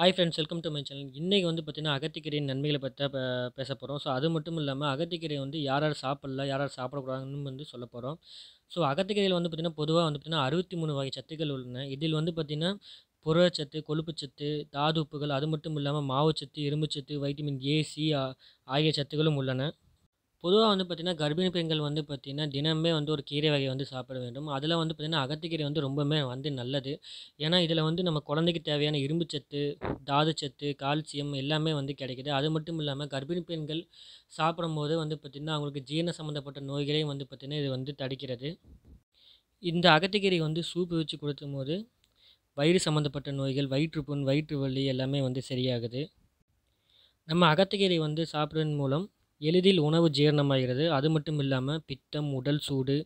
hi friends welcome to my channel இன்றைக்கி வந்து பார்த்திங்கன்னா அகத்திக்கீரையின் நன்மைகளை பற்றி பேச போகிறோம் ஸோ அது மட்டும் இல்லாமல் அகத்திக்கீரை வந்து யார் யார் சாப்பிடல யார் யார் சாப்பிடக்கூடாதுன்னு வந்து சொல்ல போகிறோம் ஸோ அகத்திக்கீரையில் வந்து பார்த்திங்கன்னா பொதுவாக வந்து பார்த்திங்கன்னா அறுபத்தி மூணு வகை சத்துக்கள் உள்ளன இதில் வந்து பார்த்திங்கன்னா புரச்சத்து கொழுப்புச்சத்து தாது உப்புகள் அது மட்டும் இல்லாமல் மாவுச்சத்து இரும்புச்சத்து வைட்டமின் ஏசி ஆகிய சத்துக்களும் உள்ளன பொதுவாக வந்து பார்த்திங்கன்னா கர்ப்பிணி பெண்கள் வந்து பார்த்திங்கன்னா தினமே வந்து ஒரு கீரை வகை வந்து சாப்பிட வேண்டும் அதில் வந்து பார்த்திங்கன்னா அகத்திக்கீரை வந்து ரொம்பவுமே வந்து நல்லது ஏன்னா இதில் வந்து நம்ம குழந்தைக்கு தேவையான இரும்பு சத்து தாது சத்து கால்சியம் எல்லாமே வந்து கிடைக்கிது அது மட்டும் இல்லாமல் கர்ப்பிணி பெண்கள் சாப்பிடும்போது வந்து பார்த்திங்கன்னா அவங்களுக்கு ஜீரண சம்மந்தப்பட்ட நோய்களையும் வந்து பார்த்திங்கன்னா இது வந்து தடுக்கிறது இந்த அகத்திக்கீரை வந்து சூப்பு வச்சு கொடுத்தும் போது வயிறு சம்மந்தப்பட்ட நோய்கள் வயிற்றுப்புண் வயிற்று வலி எல்லாமே வந்து சரியாகுது நம்ம அகத்திக்கீரை வந்து சாப்பிடுவதன் மூலம் எளிதில் உணவு ஜீரணமாகிறது அது மட்டும் இல்லாமல் பித்தம் உடல் சூடு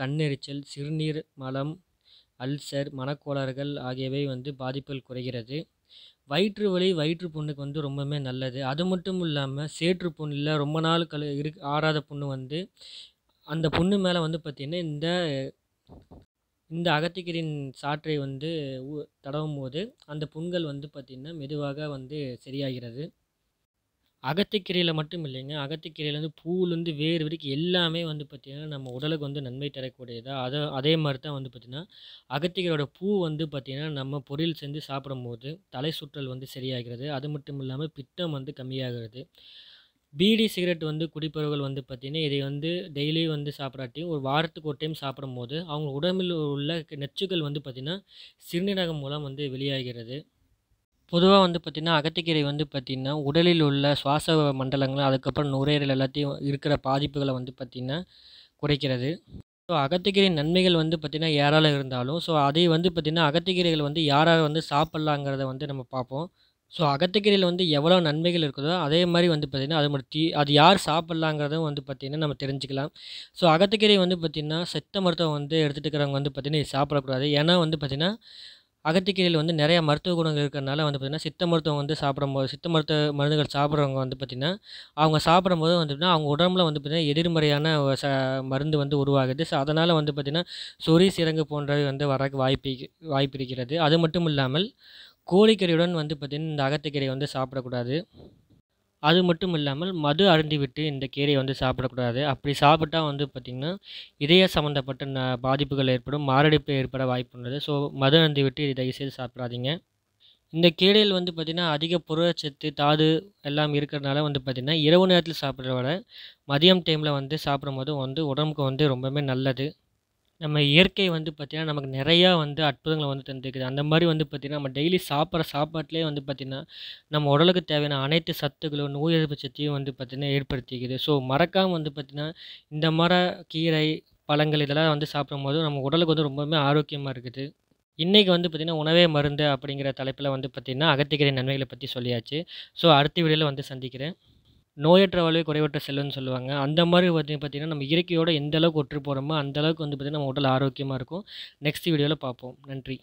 கண்ணெரிச்சல் சிறுநீர் மலம் அல்சர் மனக்கோளாறுகள் ஆகியவை வந்து பாதிப்புகள் குறைகிறது வயிற்று வலி வயிற்று புண்ணுக்கு வந்து ரொம்பவுமே நல்லது அது மட்டும் இல்லாமல் சேற்று புண்ணில் ரொம்ப நாள் கழு இரு ஆறாத புண்ணு வந்து அந்த புண்ணு மேலே வந்து பார்த்திங்கன்னா இந்த இந்த அகத்திக்கீரின் சாற்றை வந்து தடவும் போது அந்த புண்கள் வந்து பார்த்திங்கன்னா மெதுவாக வந்து சரியாகிறது அகத்திக்கீரையில் மட்டும் இல்லைங்க அகத்திக்கீரையிலேருந்து பூலேருந்து வேறு வரைக்கும் எல்லாமே வந்து பார்த்திங்கன்னா நம்ம உடலுக்கு வந்து நன்மை தரக்கூடியதாக அதை அதே மாதிரி தான் வந்து பார்த்திங்கன்னா அகத்திக்கீரோட பூ வந்து பார்த்திங்கன்னா நம்ம பொரியல் செஞ்சு சாப்பிடும்போது தலை சுற்றல் வந்து சரியாகிறது அது மட்டும் இல்லாமல் பித்தம் வந்து கம்மியாகிறது பீடி சிகரெட் வந்து குடிப்பவர்கள் வந்து பார்த்திங்கன்னா இதை வந்து டெய்லி வந்து சாப்பிடாட்டி ஒரு வாரத்துக்கு ஒரு டைம் சாப்பிடும் போது அவங்க உடம்பில் உள்ள நச்சுக்கள் வந்து பார்த்திங்கன்னா சிறுநீரகம் மூலம் வந்து வெளியாகிறது பொதுவாக வந்து பார்த்திங்கன்னா அகத்திக்கீரை வந்து பார்த்திங்கன்னா உடலில் உள்ள சுவாச மண்டலங்கள் அதுக்கப்புறம் நுரையீரல் எல்லாத்தையும் இருக்கிற பாதிப்புகளை வந்து பார்த்திங்கன்னா குறைக்கிறது ஸோ அகத்திக்கீரை நன்மைகள் வந்து பார்த்திங்கன்னா யாரால் இருந்தாலும் ஸோ அதை வந்து பார்த்திங்கன்னா அகத்திக்கீரைகள் வந்து யாரால் வந்து சாப்பிட்லாங்கிறத வந்து நம்ம பார்ப்போம் ஸோ அகத்திக்கீரையில் வந்து எவ்வளோ நன்மைகள் இருக்குதோ அதே மாதிரி வந்து பார்த்திங்கன்னா அது மட்டும் அது யார் சாப்பிட்லாங்கிறதும் வந்து பார்த்திங்கன்னா நம்ம தெரிஞ்சுக்கலாம் ஸோ அகத்திக்கீரை வந்து பார்த்திங்கன்னா செத்த மருத்துவம் வந்து எடுத்துகிட்டு இருக்கிறவங்க வந்து பார்த்திங்கன்னா சாப்பிடக்கூடாது ஏன்னா வந்து பார்த்திங்கன்னா அகத்திக்கீரையில் வந்து நிறைய மருத்துவ குணங்கள் இருக்கிறனால வந்து பார்த்திங்கன்னா சித்த மருத்துவம் வந்து சாப்பிடும்போது சித்த மருத்துவ மருந்துகள் சாப்பிட்றவங்க வந்து பார்த்திங்கன்னா அவங்க சாப்பிடும்போது வந்து பார்த்திங்கன்னா அவங்க உடம்புல வந்து பார்த்திங்கன்னா எதிர்மறையான ச மருந்து வந்து உருவாகுது ஸோ அதனால் வந்து பார்த்திங்கன்னா சொறி சிறங்கு போன்றவை வந்து வரக்கு வாய்ப்பு வாய்ப்பு இருக்கிறது அது மட்டும் இல்லாமல் கோழிக்கறியுடன் வந்து பார்த்திங்கன்னா இந்த அகத்திக்கீரையை வந்து சாப்பிடக்கூடாது அது மட்டும் இல்லாமல் மது அருந்திவிட்டு இந்த கீரையை வந்து சாப்பிடக்கூடாது அப்படி சாப்பிட்டா வந்து பார்த்திங்கன்னா இதய சம்மந்தப்பட்ட ந பாதிப்புகள் ஏற்படும் மாரடைப்பு ஏற்பட வாய்ப்பு உள்ளது ஸோ மது அருந்திவிட்டு இதை தயவுசெய்து சாப்பிடாதீங்க இந்த கீரையில் வந்து பார்த்திங்கன்னா அதிக புரதச்சத்து தாது எல்லாம் இருக்கிறதுனால வந்து பார்த்திங்கன்னா இரவு நேரத்தில் சாப்பிட்றத விட மதியம் டைமில் வந்து சாப்பிடும் போது வந்து உடம்புக்கு வந்து ரொம்பவுமே நல்லது நம்ம இயற்கை வந்து பார்த்திங்கன்னா நமக்கு நிறையா வந்து அற்புதங்களை வந்து தந்துருக்குது அந்த மாதிரி வந்து பார்த்திங்கன்னா நம்ம டெய்லி சாப்பிட்ற சாப்பாட்டிலே வந்து பார்த்திங்கன்னா நம்ம உடலுக்கு தேவையான அனைத்து சத்துக்களும் நோய் எதிர்ப்பு சக்தியும் வந்து பார்த்திங்கன்னா ஏற்படுத்திக்குது ஸோ மறக்காமல் வந்து பார்த்திங்கன்னா இந்த மர கீரை பழங்கள் இதெல்லாம் வந்து சாப்பிடும் போது நம்ம உடலுக்கு வந்து ரொம்பவுமே ஆரோக்கியமாக இருக்குது இன்றைக்கி வந்து பார்த்திங்கன்னா உணவே மருந்து அப்படிங்கிற தலைப்பில் வந்து பார்த்திங்கன்னா அகத்திக்கிற நன்மைகளை பற்றி சொல்லியாச்சு ஸோ அடுத்த வீடியோவில் வந்து சந்திக்கிறேன் நோயற்ற வாழ்வே குறைவற்ற செல்வன்னு சொல்லுவாங்க அந்த மாதிரி பார்த்திங்க பார்த்திங்கன்னா நம்ம இயற்கையோடு எந்தளவுக்கு ஒற்று போகிறோமோ அந்தளவுக்கு வந்து பார்த்திங்கன்னா நம்ம உடல் ஆரோக்கியமாக இருக்கும் நெக்ஸ்ட் வீடியோவில் பார்ப்போம் நன்றி